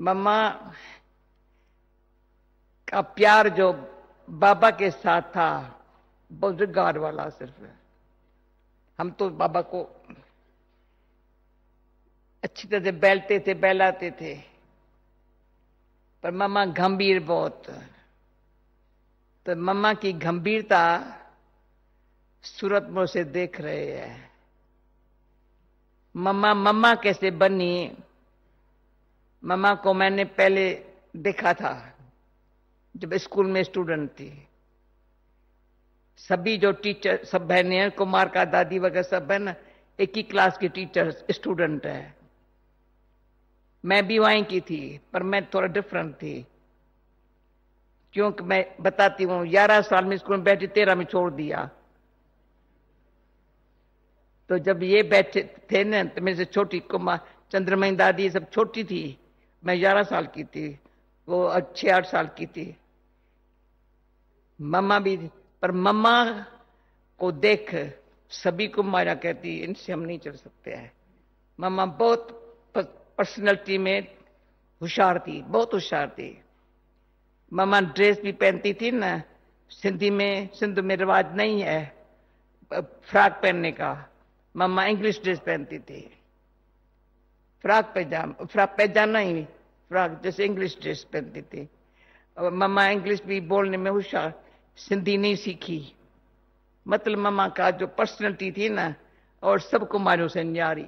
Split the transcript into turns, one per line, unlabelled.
मम्मा का प्यार जो बाबा के साथ था बहुत गार वाला सिर्फ हम तो बाबा को अच्छी तरह से बैलते थे बैलाते थे पर मम्मा गंभीर बहुत तो मम्मा की गंभीरता सूरत में से देख रहे हैं मम्मा मम्मा कैसे बनी ममा को मैंने पहले देखा था जब स्कूल में स्टूडेंट थी सभी जो टीचर सब बहने हैं कुमार का दादी वगैरह सब बहन एक ही क्लास की टीचर स्टूडेंट है मैं भी वहीं की थी पर मैं थोड़ा डिफरेंट थी क्योंकि मैं बताती हूँ ग्यारह साल में स्कूल में बैठी तेरह में छोड़ दिया तो जब ये बैठे थे ना तो मेरे से छोटी कुमार चंद्रमयी दादी सब छोटी थी मैं ग्यारह साल की थी वो छः आठ साल की थी मम्मा भी पर मम्मा को देख सभी को मारा कहती इनसे हम नहीं चल सकते हैं मम्मा बहुत पर्सनैलिटी में होशियार थी बहुत होशियार थी मम्मा ड्रेस भी पहनती थी ना सिंधी में सिंध में रिवाज नहीं है फ्राक पहनने का मम्मा इंग्लिश ड्रेस पहनती थी फ्राक पैजामा फ्राक पैजामा ही फ्राक जैसे इंग्लिश ड्रेस पहनती थी और मम्मा इंग्लिश भी बोलने में होशियार सिंधी नहीं सीखी मतलब मम्मा का जो पर्सनैलिटी थी ना और सबको मारियो से न्यारी